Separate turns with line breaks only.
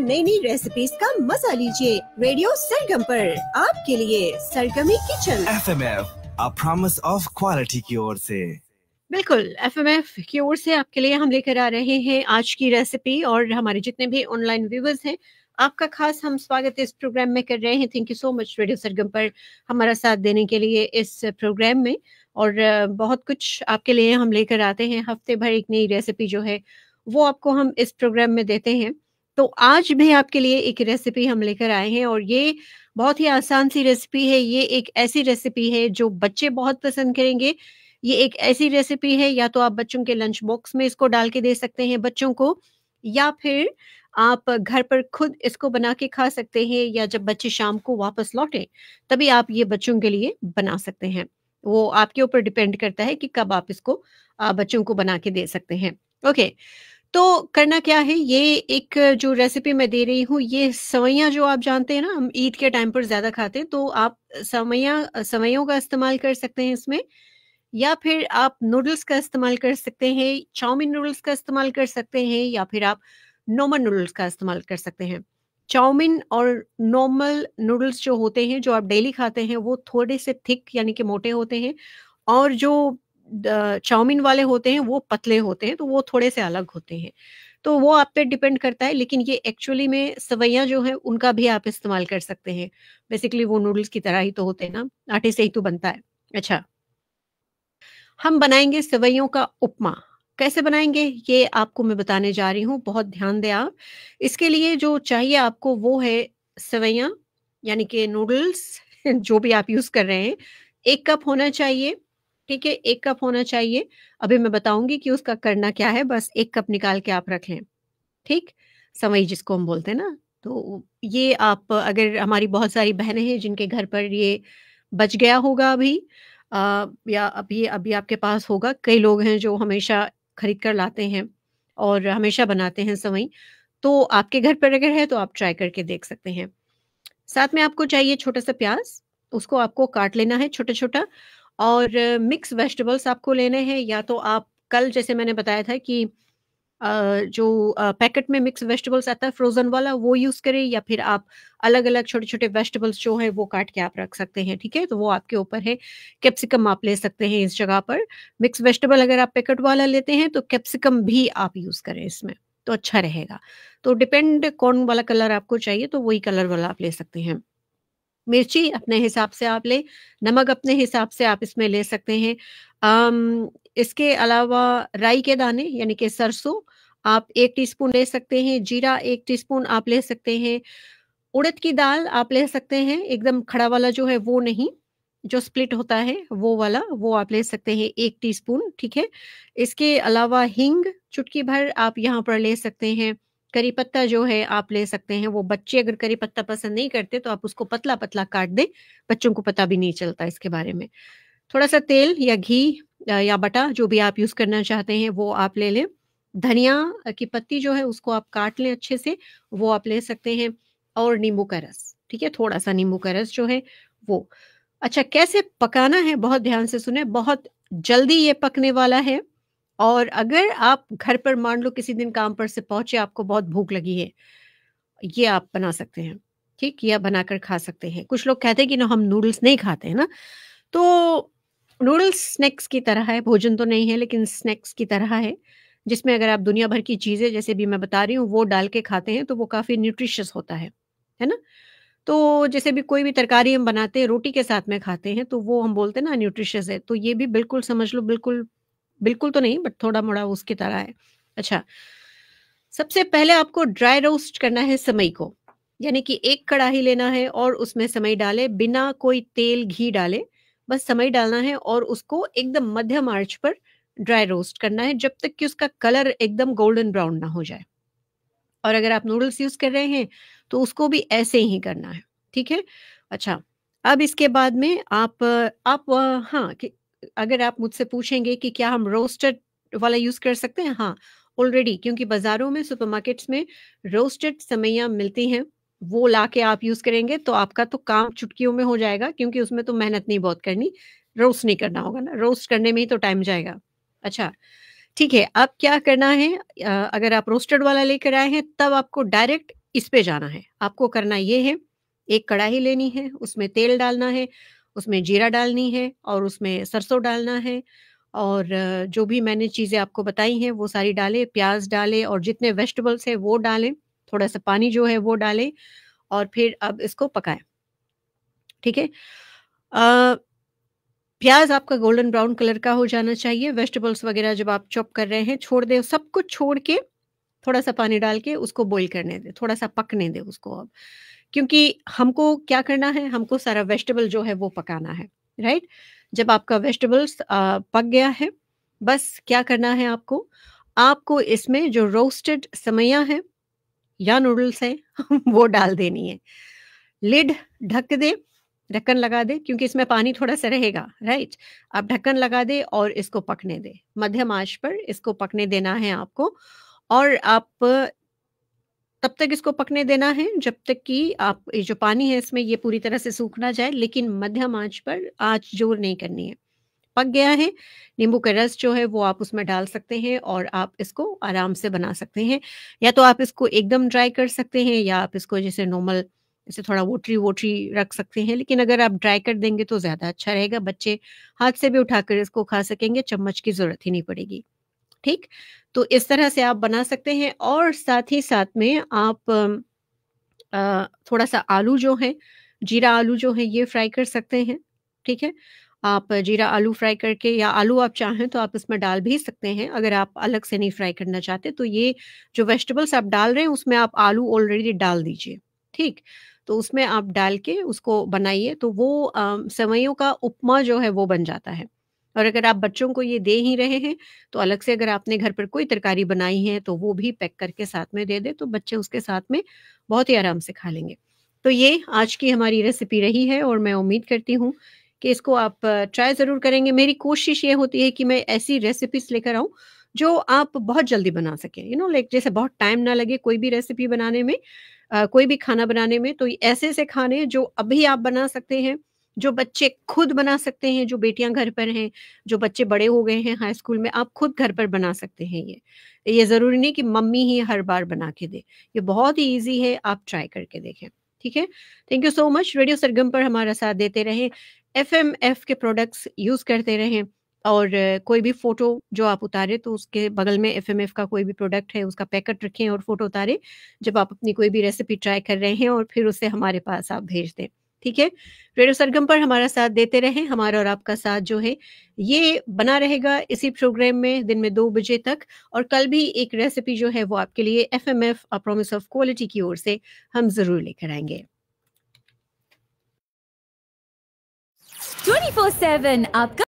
नई नई रेसिपीज का मजा लीजिए रेडियो सरगम पर आपके लिए सरगमी kitchen F M F promise of quality की ओर से बिल्कुल एफ की ओर से आपके लिए हम लेकर आ रहे हैं आज की रेसिपी और हमारे जितने भी ऑनलाइन व्यूवर्स हैं आपका खास हम स्वागत इस प्रोग्राम में कर रहे हैं thank you so much radio Sargam पर हमारा साथ देने के लिए इस प्रोग्राम में और बहुत कुछ आपके लिए हम लेकर आते हैं हफ्ते भर एक नई रेसिपी जो है वो आपको हम इस प्रोग्राम में देते हैं तो आज भी आपके लिए एक रेसिपी हम लेकर आए हैं और ये बहुत ही आसान सी रेसिपी है ये एक ऐसी रेसिपी है जो बच्चे बहुत पसंद करेंगे ये एक ऐसी रेसिपी है या तो आप बच्चों के लंच बॉक्स में इसको डाल के दे सकते हैं बच्चों को या फिर आप घर पर खुद इसको बना के खा सकते हैं या जब बच्चे शाम को वापस लौटे तभी आप ये बच्चों के लिए बना सकते हैं वो आपके ऊपर डिपेंड करता है कि कब आप इसको बच्चों को बना के दे सकते हैं ओके okay. तो करना क्या है ये एक जो रेसिपी मैं दे रही हूँ ये सवैया जो आप जानते हैं ना हम ईद के टाइम पर ज़्यादा खाते हैं तो आप सवैया सवैयों का इस्तेमाल कर सकते हैं इसमें या फिर आप नूडल्स का इस्तेमाल कर सकते हैं चाउमिन नूडल्स का इस्तेमाल कर सकते हैं या फिर आप नॉर्मल नूडल्स का इस्तेमाल कर सकते हैं चाउमिन और नॉर्मल नूडल्स जो होते हैं जो आप डेली खाते हैं वो थोड़े से थिक यानी कि मोटे होते हैं और जो चाउमीन वाले होते हैं वो पतले होते हैं तो वो थोड़े से अलग होते हैं तो वो आप पे डिपेंड करता है लेकिन ये एक्चुअली में सवैया जो है उनका भी आप इस्तेमाल कर सकते हैं बेसिकली वो नूडल्स की तरह ही तो होते हैं ना आटे से ही तो बनता है अच्छा हम बनाएंगे सवैयों का उपमा कैसे बनाएंगे ये आपको मैं बताने जा रही हूँ बहुत ध्यान दें आप इसके लिए जो चाहिए आपको वो है सवैया यानी कि नूडल्स जो भी आप यूज कर रहे हैं एक कप होना चाहिए ठीक है एक कप होना चाहिए अभी मैं बताऊंगी कि उसका करना क्या है बस एक कप निकाल के आप रख लें ठीक सवई जिसको हम बोलते हैं ना तो ये आप अगर हमारी बहुत सारी बहनें हैं जिनके घर पर ये बच गया होगा अभी आ, या अभी अभी आपके पास होगा कई लोग हैं जो हमेशा खरीद कर लाते हैं और हमेशा बनाते हैं सवई तो आपके घर पर अगर है तो आप ट्राई करके देख सकते हैं साथ में आपको चाहिए छोटा सा प्याज उसको आपको काट लेना है छोटा छोटा और मिक्स वेजिटेबल्स आपको लेने हैं या तो आप कल जैसे मैंने बताया था कि जो पैकेट में मिक्स वेजिटेबल्स आता है फ्रोजन वाला वो यूज करें या फिर आप अलग अलग छोटे छोटे वेजिटेबल्स जो है वो काट के आप रख सकते हैं ठीक है तो वो आपके ऊपर है कैप्सिकम आप ले सकते हैं इस जगह पर मिक्स वेजिटेबल अगर आप पैकेट वाला लेते हैं तो कैप्सिकम भी आप यूज करें इसमें तो अच्छा रहेगा तो डिपेंड कौन वाला कलर आपको चाहिए तो वही कलर वाला आप ले सकते हैं मिर्ची अपने हिसाब से आप लें नमक अपने हिसाब से आप इसमें ले सकते हैं अम्म इसके अलावा राई के दाने यानी कि सरसों आप एक टीस्पून ले सकते हैं जीरा एक टीस्पून आप ले सकते हैं उड़द की दाल आप ले सकते हैं एकदम खड़ा वाला जो है वो नहीं जो स्प्लिट होता है वो वाला वो आप ले सकते हैं एक टीस्पून ठीक है इसके अलावा हींग चुटकी भर आप यहाँ पर ले सकते हैं करी पत्ता जो है आप ले सकते हैं वो बच्चे अगर करी पत्ता पसंद नहीं करते तो आप उसको पतला पतला काट दें बच्चों को पता भी नहीं चलता इसके बारे में थोड़ा सा तेल या घी या बटा जो भी आप यूज करना चाहते हैं वो आप ले लें धनिया की पत्ती जो है उसको आप काट लें अच्छे से वो आप ले सकते हैं और नींबू का रस ठीक है थोड़ा सा नींबू का रस जो है वो अच्छा कैसे पकाना है बहुत ध्यान से सुने बहुत जल्दी ये पकने वाला है और अगर आप घर पर मान लो किसी दिन काम पर से पहुंचे आपको बहुत भूख लगी है ये आप बना सकते हैं ठीक या बनाकर खा सकते हैं कुछ लोग कहते हैं कि ना हम नूडल्स नहीं खाते हैं ना तो नूडल्स स्नैक्स की तरह है भोजन तो नहीं है लेकिन स्नैक्स की तरह है जिसमें अगर आप दुनिया भर की चीज़ें जैसे भी मैं बता रही हूँ वो डाल के खाते हैं तो वो काफ़ी न्यूट्रिशियस होता है है ना तो जैसे भी कोई भी तरकारी हम बनाते हैं रोटी के साथ में खाते हैं तो वो हम बोलते हैं ना न्यूट्रिशियस है तो ये भी बिल्कुल समझ लो बिल्कुल बिल्कुल तो नहीं बट थोड़ा मोड़ा उसकी तरह है अच्छा सबसे पहले आपको ड्राई रोस्ट करना है समय को यानी कि एक कड़ाही लेना है और उसमें समय डाले बिना कोई तेल घी डाले बस समय डालना है और उसको एकदम मध्यम आर्च पर ड्राई रोस्ट करना है जब तक कि उसका कलर एकदम गोल्डन ब्राउन ना हो जाए और अगर आप नूडल्स यूज कर रहे हैं तो उसको भी ऐसे ही करना है ठीक है अच्छा अब इसके बाद में आप आप हाँ अगर आप मुझसे पूछेंगे कि क्या हम रोस्टेड वाला यूज कर सकते हैं हाँ ऑलरेडी क्योंकि बाजारों में सुपरमार्केट्स में रोस्टेड समैया मिलती हैं वो ला के आप यूज करेंगे तो आपका तो काम चुटकियों में हो जाएगा क्योंकि उसमें तो मेहनत नहीं बहुत करनी रोस्ट नहीं करना होगा ना रोस्ट करने में ही तो टाइम जाएगा अच्छा ठीक है अब क्या करना है अगर आप रोस्टेड वाला लेकर आए हैं तब आपको डायरेक्ट इस पे जाना है आपको करना ये है एक कढ़ाई लेनी है उसमें तेल डालना है उसमें जीरा डालनी है और उसमें सरसों डालना है और जो भी मैंने चीज़ें आपको बताई हैं वो सारी डालें प्याज डालें और जितने वेजिटेबल्स हैं वो डालें थोड़ा सा पानी जो है वो डालें और फिर अब इसको पकाएं ठीक है प्याज आपका गोल्डन ब्राउन कलर का हो जाना चाहिए वेजिटेबल्स वगैरह जब आप चॉप कर रहे हैं छोड़ दें सब कुछ छोड़ के थोड़ा सा पानी डाल के उसको बॉईल करने दे थोड़ा सा पकने दे उसको अब क्योंकि हमको क्या करना है हमको सारा वेजिटेबल जो है वो पकाना है राइट जब आपका वेजिटेबल्स पक गया है बस क्या करना है आपको आपको इसमें जो रोस्टेड समैया है या नूडल्स है वो डाल देनी है लिड ढक दे ढक्कन लगा दे क्योंकि इसमें पानी थोड़ा सा रहेगा राइट आप ढक्कन लगा दे और इसको पकने दे मध्यम आंच पर इसको पकने देना है आपको और आप तब तक इसको पकने देना है जब तक कि आप ये जो पानी है इसमें ये पूरी तरह से सूख ना जाए लेकिन मध्यम आंच पर आंच जोर नहीं करनी है पक गया है नींबू का रस जो है वो आप उसमें डाल सकते हैं और आप इसको आराम से बना सकते हैं या तो आप इसको एकदम ड्राई कर सकते हैं या आप इसको जैसे नॉर्मल इसे थोड़ा वोटरी वोटरी रख सकते हैं लेकिन अगर आप ड्राई कर देंगे तो ज़्यादा अच्छा रहेगा बच्चे हाथ से भी उठाकर इसको खा सकेंगे चम्मच की ज़रूरत ही नहीं पड़ेगी ठीक तो इस तरह से आप बना सकते हैं और साथ ही साथ में आप आ, थोड़ा सा आलू जो है जीरा आलू जो है ये फ्राई कर सकते हैं ठीक है आप जीरा आलू फ्राई करके या आलू आप चाहें तो आप इसमें डाल भी सकते हैं अगर आप अलग से नहीं फ्राई करना चाहते तो ये जो वेजिटेबल्स आप डाल रहे हैं उसमें आप आलू ऑलरेडी डाल दीजिए ठीक तो उसमें आप डाल के उसको बनाइए तो वो सेवैयों का उपमा जो है वो बन जाता है और अगर आप बच्चों को ये दे ही रहे हैं तो अलग से अगर आपने घर पर कोई तरकारी बनाई है तो वो भी पैक करके साथ में दे दे तो बच्चे उसके साथ में बहुत ही आराम से खा लेंगे तो ये आज की हमारी रेसिपी रही है और मैं उम्मीद करती हूँ कि इसको आप ट्राई ज़रूर करेंगे मेरी कोशिश ये होती है कि मैं ऐसी रेसिपीज लेकर आऊँ जो आप बहुत जल्दी बना सकें यू नो लाइक जैसे बहुत टाइम ना लगे कोई भी रेसिपी बनाने में आ, कोई भी खाना बनाने में तो ऐसे से खाने जो अभी आप बना सकते हैं जो बच्चे खुद बना सकते हैं जो बेटियां घर पर हैं जो बच्चे बड़े हो गए हैं हाई स्कूल में आप खुद घर पर बना सकते हैं ये ये ज़रूरी नहीं कि मम्मी ही हर बार बना के दे ये बहुत ही ईजी है आप ट्राई करके देखें ठीक है thank you so much radio Sargam पर हमारा साथ देते रहे एफ के प्रोडक्ट्स यूज़ करते रहें और कोई भी फोटो जो आप उतारे तो उसके बगल में एफ का कोई भी प्रोडक्ट है उसका पैकेट रखें और फोटो उतारे जब आप अपनी कोई भी रेसिपी ट्राई कर रहे हैं और फिर उसे हमारे पास आप भेज दें ठीक है रेडियो सरगम पर हमारा साथ देते रहें हमारा और आपका साथ जो है ये बना रहेगा इसी प्रोग्राम में दिन में दो बजे तक और कल भी एक रेसिपी जो है वो आपके लिए F M F promise of quality की ओर से हम जरूर लेकर आएंगे 24/7 आपका